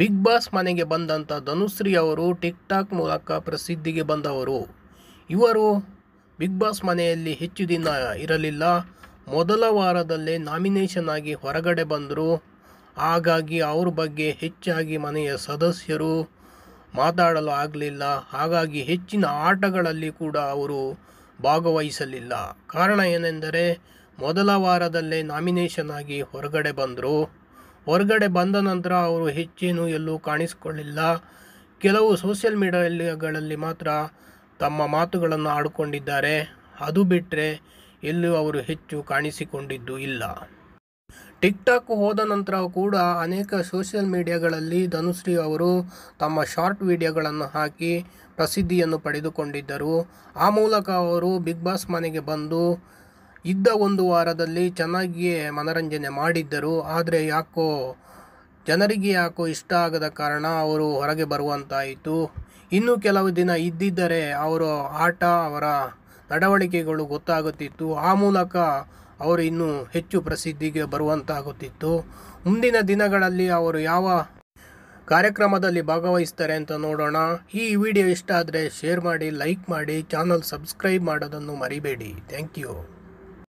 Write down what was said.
big boss ಮನೆಗೆ ಬಂದಂಥ ಧನುಶ್ರೀ ಅವರು ಟಿಕ್ ಟಾಕ್ ಮೂಲಕ ಪ್ರಸಿದ್ಧಿಗೆ ಬಂದವರು ಇವರು ಬಿಗ್ ಬಾಸ್ ಮನೆಯಲ್ಲಿ ಹೆಚ್ಚು ದಿನ ಇರಲಿಲ್ಲ ಮೊದಲ ವಾರದಲ್ಲೇ ನಾಮಿನೇಷನ್ ಆಗಿ ಹೊರಗಡೆ ಬಂದರು ಹಾಗಾಗಿ ಅವ್ರ ಬಗ್ಗೆ ಹೆಚ್ಚಾಗಿ ಮನೆಯ ಸದಸ್ಯರು ಮಾತಾಡಲು ಆಗಲಿಲ್ಲ ಹಾಗಾಗಿ ಹೆಚ್ಚಿನ ಆಟಗಳಲ್ಲಿ ಕೂಡ ಅವರು ಭಾಗವಹಿಸಲಿಲ್ಲ ಕಾರಣ ಏನೆಂದರೆ ಮೊದಲ ವಾರದಲ್ಲೇ ನಾಮಿನೇಷನ್ ಆಗಿ ಹೊರಗಡೆ ಬಂದರು ಹೊರಗಡೆ ಬಂದ ನಂತರ ಅವರು ಹೆಚ್ಚೇನು ಎಲ್ಲೂ ಕಾಣಿಸಿಕೊಳ್ಳಿಲ್ಲ ಕೆಲವು ಸೋಷಿಯಲ್ ಮೀಡಿಯಾಗಳಲ್ಲಿ ಮಾತ್ರ ತಮ್ಮ ಮಾತುಗಳನ್ನು ಆಡಿಕೊಂಡಿದ್ದಾರೆ ಅದು ಬಿಟ್ಟರೆ ಎಲ್ಲೂ ಅವರು ಹೆಚ್ಚು ಕಾಣಿಸಿಕೊಂಡಿದ್ದು ಇಲ್ಲ ಟಿಕ್ಟಾಕ್ ಹೋದ ನಂತರ ಕೂಡ ಅನೇಕ ಸೋಷಿಯಲ್ ಮೀಡಿಯಾಗಳಲ್ಲಿ ಧನುಶ್ರೀ ಅವರು ತಮ್ಮ ಶಾರ್ಟ್ ವಿಡಿಯೋಗಳನ್ನು ಹಾಕಿ ಪ್ರಸಿದ್ಧಿಯನ್ನು ಪಡೆದುಕೊಂಡಿದ್ದರು ಆ ಮೂಲಕ ಅವರು ಬಿಗ್ ಬಾಸ್ ಮನೆಗೆ ಬಂದು ಇದ್ದ ಒಂದು ವಾರದಲ್ಲಿ ಚೆನ್ನಾಗಿಯೇ ಮನರಂಜನೆ ಮಾಡಿದ್ದರು ಆದರೆ ಯಾಕೋ ಜನರಿಗೆ ಯಾಕೋ ಇಷ್ಟ ಆಗದ ಕಾರಣ ಅವರು ಹೊರಗೆ ಬರುವಂತಾಯಿತು ಇನ್ನೂ ಕೆಲವು ದಿನ ಇದ್ದಿದ್ದರೆ ಅವರ ಆಟ ಅವರ ನಡವಳಿಕೆಗಳು ಗೊತ್ತಾಗುತ್ತಿತ್ತು ಆ ಮೂಲಕ ಅವರು ಇನ್ನೂ ಹೆಚ್ಚು ಪ್ರಸಿದ್ಧಿಗೆ ಬರುವಂತಾಗುತ್ತಿತ್ತು ಮುಂದಿನ ದಿನಗಳಲ್ಲಿ ಅವರು ಯಾವ ಕಾರ್ಯಕ್ರಮದಲ್ಲಿ ಭಾಗವಹಿಸ್ತಾರೆ ಅಂತ ನೋಡೋಣ ಈ ವಿಡಿಯೋ ಇಷ್ಟ ಆದರೆ ಶೇರ್ ಮಾಡಿ ಲೈಕ್ ಮಾಡಿ ಚಾನಲ್ ಸಬ್ಸ್ಕ್ರೈಬ್ ಮಾಡೋದನ್ನು ಮರಿಬೇಡಿ ಥ್ಯಾಂಕ್ ಯು